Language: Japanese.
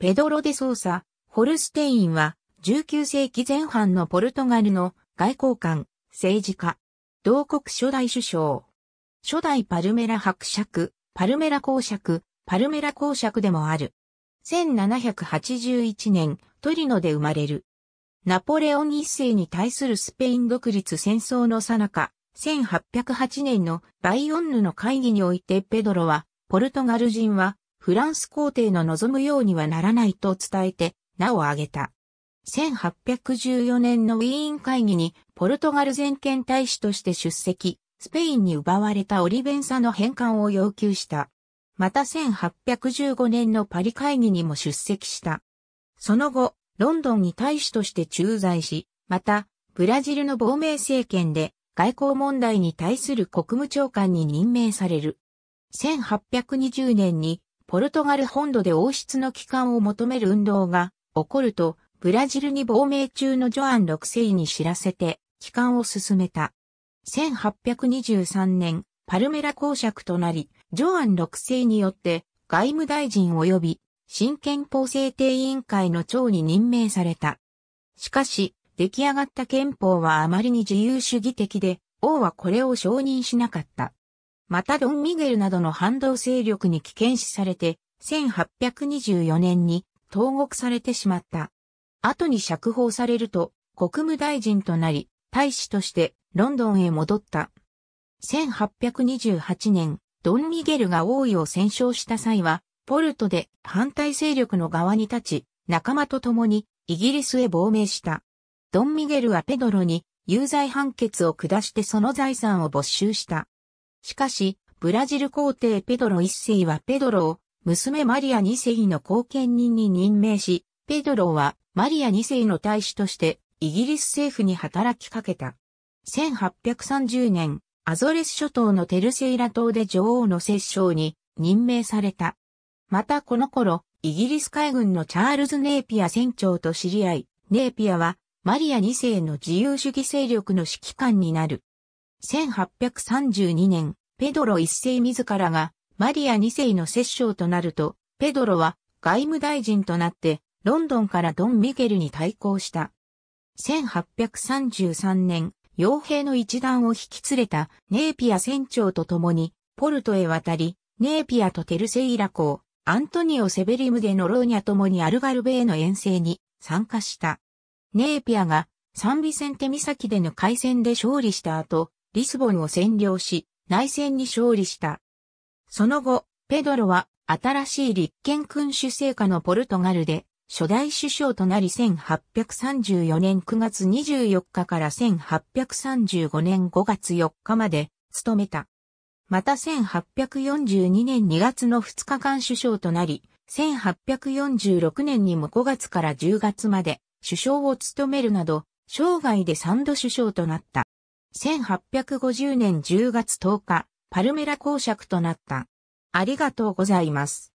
ペドロ・デ・ソーサ、ホルステインは、19世紀前半のポルトガルの外交官、政治家、同国初代首相、初代パルメラ伯爵、パルメラ公爵、パルメラ公爵でもある。1781年、トリノで生まれる。ナポレオン一世に対するスペイン独立戦争の最中、1808年のバイオンヌの会議においてペドロは、ポルトガル人はフランス皇帝の望むようにはならないと伝えて、名を挙げた。1814年のウィーン会議にポルトガル全権大使として出席、スペインに奪われたオリベンサの返還を要求した。また1815年のパリ会議にも出席した。その後、ロンドンに大使として駐在し、また、ブラジルの亡命政権で外交問題に対する国務長官に任命される。1820年にポルトガル本土で王室の帰還を求める運動が起こると、ブラジルに亡命中のジョアン6世に知らせて、帰還を進めた。1823年、パルメラ公爵となり、ジョアン6世によって外務大臣及び新憲法制定委員会の長に任命された。しかし、出来上がった憲法はあまりに自由主義的で、王はこれを承認しなかった。またドン・ミゲルなどの反動勢力に危険視されて、1824年に投獄されてしまった。後に釈放されると国務大臣となり、大使としてロンドンへ戻った。1828年、ドン・ミゲルが王位を戦勝した際は、ポルトで反対勢力の側に立ち、仲間と共にイギリスへ亡命した。ドン・ミゲルはペドロに有罪判決を下してその財産を没収した。しかし、ブラジル皇帝ペドロ一世はペドロを娘マリア二世の後見人に任命し、ペドロはマリア二世の大使としてイギリス政府に働きかけた。1830年、アゾレス諸島のテルセイラ島で女王の摂政に任命された。またこの頃、イギリス海軍のチャールズ・ネーピア船長と知り合い、ネーピアはマリア2世の自由主義勢力の指揮官になる。1832年、ペドロ一世自らがマリア二世の摂政となると、ペドロは外務大臣となって、ロンドンからドン・ミゲルに対抗した。1833年、傭兵の一団を引き連れたネーピア船長と共に、ポルトへ渡り、ネーピアとテルセイラ公、アントニオ・セベリムでノローニャ共にアルガルベへの遠征に参加した。ネーピアがサンビセンテ岬での海戦で勝利した後、リスボンを占領し、内戦に勝利した。その後、ペドロは新しい立憲君主制下のポルトガルで初代首相となり1834年9月24日から1835年5月4日まで務めた。また1842年2月の2日間首相となり、1846年にも5月から10月まで首相を務めるなど、生涯で3度首相となった。1850年10月10日、パルメラ公爵となった。ありがとうございます。